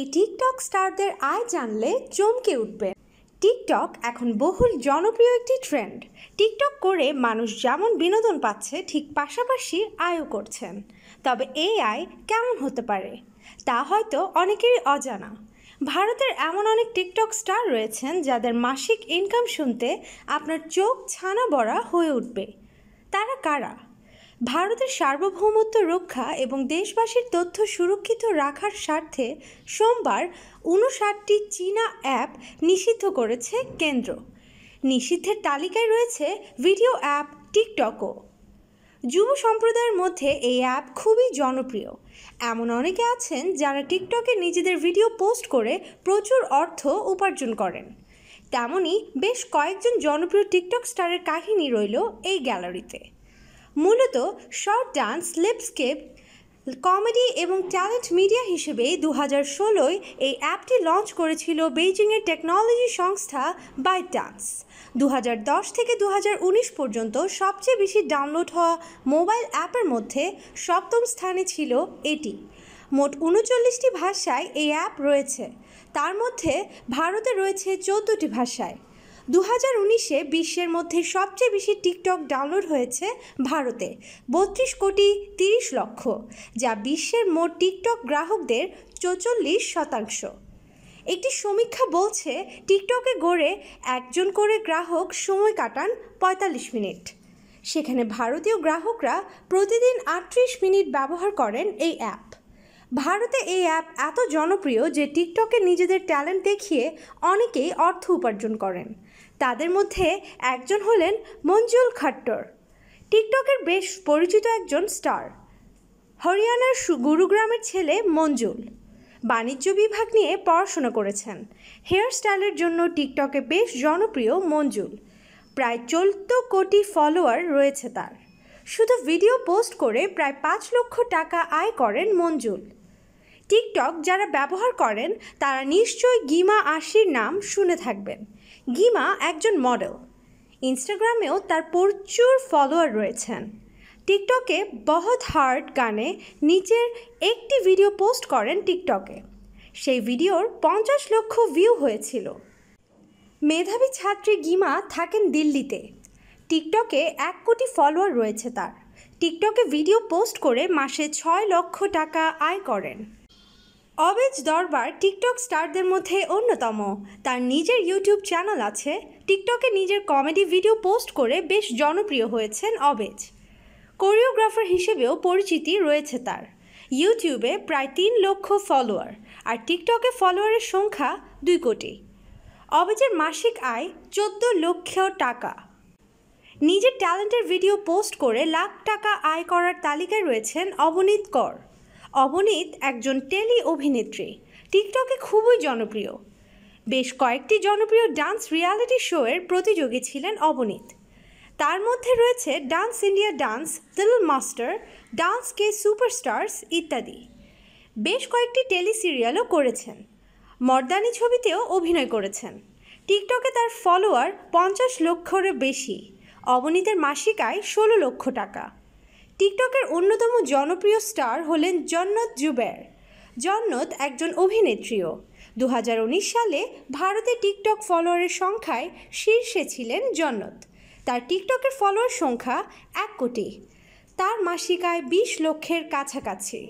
এই টিকটক স্টারদের আয় জানলে চমকে উঠবে টিকটক এখন বহুল জনপ্রিয় একটি ট্রেন্ড টিকটক করে মানুষ যেমন বিনোদন পাচ্ছে ঠিক পাশাপাশি আয়ও করছেন তবে এই আয় কেমন হতে পারে তা হয়তো অনেকেরই অজানা ভারতের এমন অনেক টিকটক স্টার রয়েছেন যাদের মাসিক ইনকাম শুনতে আপনার চোখ ছানা বড়া হয়ে উঠবে তারা কারা ভারতের সার্বভৌমত্ব রক্ষা এবং দেশবাসীর তথ্য সুরক্ষিত রাখার স্বার্থে সোমবার উনষাটটি চীনা অ্যাপ নিষিদ্ধ করেছে কেন্দ্র নিষিদ্ধের তালিকায় রয়েছে ভিডিও অ্যাপ টিকটকও যুব সম্প্রদায়ের মধ্যে এই অ্যাপ খুবই জনপ্রিয় এমন অনেকে আছেন যারা টিকটকে নিজেদের ভিডিও পোস্ট করে প্রচুর অর্থ উপার্জন করেন তেমনই বেশ কয়েকজন জনপ্রিয় টিকটক স্টারের কাহিনী রইল এই গ্যালারিতে মূলত শর্ট ডান্স লিপস্কেপ কমেডি এবং ট্যালেন্ট মিডিয়া হিসেবে দু হাজার ষোলোয় এই অ্যাপটি লঞ্চ করেছিল বেইজিংয়ের টেকনোলজি সংস্থা বাইট ডান্স দু দশ থেকে দু উনিশ পর্যন্ত সবচেয়ে বেশি ডাউনলোড হওয়া মোবাইল অ্যাপের মধ্যে সপ্তম স্থানে ছিল এটি মোট উনচল্লিশটি ভাষায় এই অ্যাপ রয়েছে তার মধ্যে ভারতে রয়েছে চোদ্দটি ভাষায় দু হাজার উনিশে বিশ্বের মধ্যে সবচেয়ে বেশি টিকটক ডাউনলোড হয়েছে ভারতে বত্রিশ কোটি তিরিশ লক্ষ যা বিশ্বের মোট টিকটক গ্রাহকদের চৌচল্লিশ শতাংশ একটি সমীক্ষা বলছে টিকটকে গড়ে একজন করে গ্রাহক সময় কাটান পঁয়তাল্লিশ মিনিট সেখানে ভারতীয় গ্রাহকরা প্রতিদিন আটত্রিশ মিনিট ব্যবহার করেন এই অ্যাপ ভারতে এই অ্যাপ এত জনপ্রিয় যে টিকটকে নিজেদের ট্যালেন্ট দেখিয়ে অনেকেই অর্থ উপার্জন করেন তাদের মধ্যে একজন হলেন মঞ্জুল খাট্টর টিকটকের বেশ পরিচিত একজন স্টার হরিয়ানার গুরুগ্রামের ছেলে মঞ্জুল বাণিজ্য বিভাগ নিয়ে পড়াশোনা করেছেন হেয়ার স্টাইলের জন্য টিকটকে বেশ জনপ্রিয় মঞ্জুল প্রায় চোদ্দ কোটি ফলোয়ার রয়েছে তার শুধু ভিডিও পোস্ট করে প্রায় পাঁচ লক্ষ টাকা আয় করেন মঞ্জুল টিকটক যারা ব্যবহার করেন তারা নিশ্চয়ই গিমা আশির নাম শুনে থাকবেন গিমা একজন মডেল ইনস্টাগ্রামেও তার প্রচুর ফলোয়ার রয়েছেন টিকটকে বহৎ হার্ট গানে নিচের একটি ভিডিও পোস্ট করেন টিকটকে সেই ভিডিওর পঞ্চাশ লক্ষ ভিউ হয়েছিল মেধাবী ছাত্রী গিমা থাকেন দিল্লিতে টিকটকে এক কোটি ফলোয়ার রয়েছে তার টিকটকে ভিডিও পোস্ট করে মাসে ছয় লক্ষ টাকা আয় করেন অবেজ দরবার টিকটক স্টারদের মধ্যে অন্যতম তার নিজের ইউটিউব চ্যানেল আছে টিকটকে নিজের কমেডি ভিডিও পোস্ট করে বেশ জনপ্রিয় হয়েছেন অবেজ কোরিওগ্রাফার হিসেবেও পরিচিতি রয়েছে তার ইউটিউবে প্রায় তিন লক্ষ ফলোয়ার আর টিকটকে ফলোয়ারের সংখ্যা দুই কোটি অবেজের মাসিক আয় চোদ্দ লক্ষ টাকা নিজের ট্যালেন্টের ভিডিও পোস্ট করে লাখ টাকা আয় করার তালিকায় রয়েছেন অবনীত কর অবনীত একজন টেলি অভিনেত্রী টিকটকে খুবই জনপ্রিয় বেশ কয়েকটি জনপ্রিয় ডান্স রিয়ালিটি শোয়ের প্রতিযোগী ছিলেন অবনীত তার মধ্যে রয়েছে dance India dance little master dance কে সুপারস্টার্স ইত্যাদি বেশ কয়েকটি টেলি সিরিয়ালও করেছেন মর্দানি ছবিতেও অভিনয় করেছেন টিকটকে তার ফলোয়ার পঞ্চাশ লক্ষরও বেশি অবনীতের মাসিক আয় ষোলো লক্ষ টাকা টিকটকের অন্যতম জনপ্রিয় স্টার হলেন জন্নত জুবের জন্নত একজন অভিনেত্রীও দু সালে ভারতে টিকটক ফলোয়ারের সংখ্যায় শীর্ষে ছিলেন জন্নত তার টিকটকের ফলোয়ার সংখ্যা এক কোটি তার মাসিকায় বিশ লক্ষের কাছাকাছি